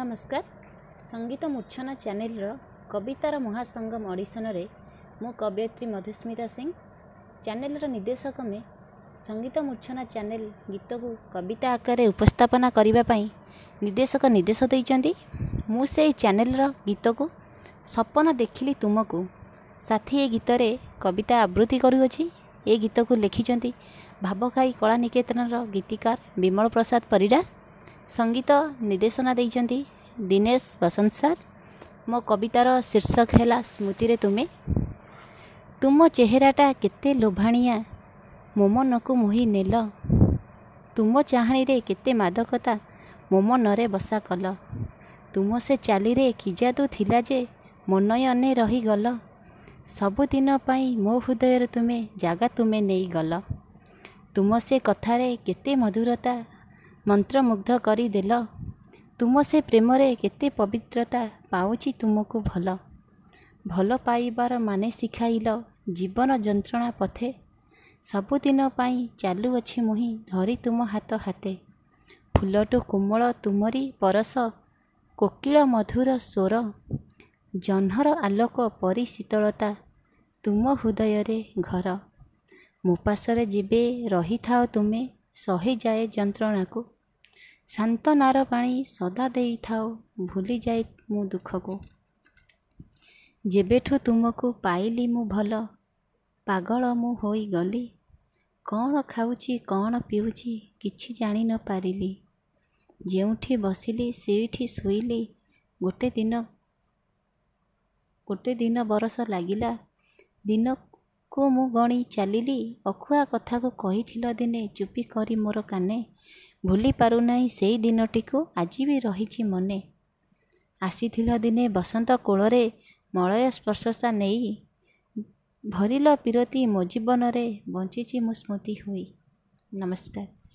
ନମସ୍କାର ସଙ୍ଗୀତ ମୂର୍ଚ୍ଛନା ଚ୍ୟାନେଲର କବିତାର ମହାସଙ୍ଗମ ଅଡ଼ିସନରେ ମୁଁ କବୟିତ୍ରୀ ମଧୁସ୍ମିତା ସିଂ ଚ୍ୟାନେଲର ନିର୍ଦ୍ଦେଶକମେ ସଙ୍ଗୀତ ମୂର୍ଚ୍ଛନା ଚ୍ୟାନେଲ ଗୀତକୁ କବିତା ଆକାରରେ ଉପସ୍ଥାପନା କରିବା ପାଇଁ ନିର୍ଦ୍ଦେଶକ ନିର୍ଦ୍ଦେଶ ଦେଇଛନ୍ତି ମୁଁ ସେହି ଚ୍ୟାନେଲର ଗୀତକୁ ସପନ ଦେଖିଲି ତୁମକୁ ସାଥି ଏ ଗୀତରେ କବିତା ଆବୃତ୍ତି କରୁଅଛି ଏ ଗୀତକୁ ଲେଖିଛନ୍ତି ଭାବଖାଇ କଳା ନିକେତନର ଗୀତିକାର ବିମଳ ପ୍ରସାଦ ପରିଡ଼ା ସଙ୍ଗୀତ ନିର୍ଦ୍ଦେଶନା ଦେଇଛନ୍ତି ଦିନେଶ ବସନ୍ତ ସାର୍ ମୋ କବିତାର ଶୀର୍ଷକ ହେଲା ସ୍ମୃତିରେ ତୁମେ ତୁମ ଚେହେରାଟା କେତେ ଲୋଭାଣିଆ ମୋ ମନକୁ ମୋହି ନେଲ ତୁମ ଚାହାଣିରେ କେତେ ମାଦକତା ମୋ ମନରେ ବସା କଲ ତୁମ ସେ ଚାଲିରେ କିଜାଦୁ ଥିଲା ଯେ ମନୟନେ ରହିଗଲ ସବୁଦିନ ପାଇଁ ମୋ ହୃଦୟରେ ତୁମେ ଜାଗା ତୁମେ ନେଇଗଲ ତୁମ ସେ କଥାରେ କେତେ ମଧୁରତା ମନ୍ତ୍ରମୁଗ୍ଧ କରିଦେଲ ତୁମ ସେ ପ୍ରେମରେ କେତେ ପବିତ୍ରତା ପାଉଛି ତୁମକୁ ଭଲ ଭଲ ପାଇବାର ମାନେ ଶିଖାଇଲ ଜୀବନ ଯନ୍ତ୍ରଣା ପଥେ ସବୁଦିନ ପାଇଁ ଚାଲୁଅଛି ମୁହିଁ ଧରି ତୁମ ହାତ ହାତେ ଫୁଲଠୁ କୋମଳ ତୁମରି ପରସ କୋକିଳ ମଧୁର ସ୍ୱର ଜହ୍ନର ଆଲୋକ ପରି ଶୀତଳତା ତୁମ ହୃଦୟରେ ଘର ମୋ ପାଶରେ ଯିବେ ରହିଥାଅ ତୁମେ ସହିଯାଏ ଯନ୍ତ୍ରଣାକୁ ସାନ୍ତ୍ୱନାର ପାଣି ସଦା ଦେଇଥାଉ ଭୁଲିଯାଏ ମୁଁ ଦୁଃଖକୁ ଯେବେଠୁ ତୁମକୁ ପାଇଲି ମୁଁ ଭଲ ପାଗଳ ମୁଁ ହୋଇଗଲି କ'ଣ ଖାଉଛି କ'ଣ ପିଉଛି କିଛି ଜାଣି ନ ପାରିଲି ଯେଉଁଠି ବସିଲି ସେଇଠି ଶୋଇଲି ଗୋଟେ ଦିନ ଗୋଟେ ଦିନ ବରଷ ଲାଗିଲା ଦିନକୁ ମୁଁ ଗଣି ଚାଲିଲି ଅଖୁଆ କଥାକୁ କହିଥିଲ ଦିନେ ଚୁପି କରି ମୋର କାନେ ଭୁଲି ପାରୁନାହିଁ ସେଇ ଦିନଟିକୁ ଆଜି ବି ରହିଛି ମନେ ଆସିଥିଲା ଦିନେ ବସନ୍ତ କୂଳରେ ମଳୟ ସ୍ପର୍ଶତା ନେଇ ଭରିଲ ବିରତି ମୋ ଜୀବନରେ ବଞ୍ଚିଛି ମୁଁ ସ୍ମୃତି ହୋଇ ନମସ୍କାର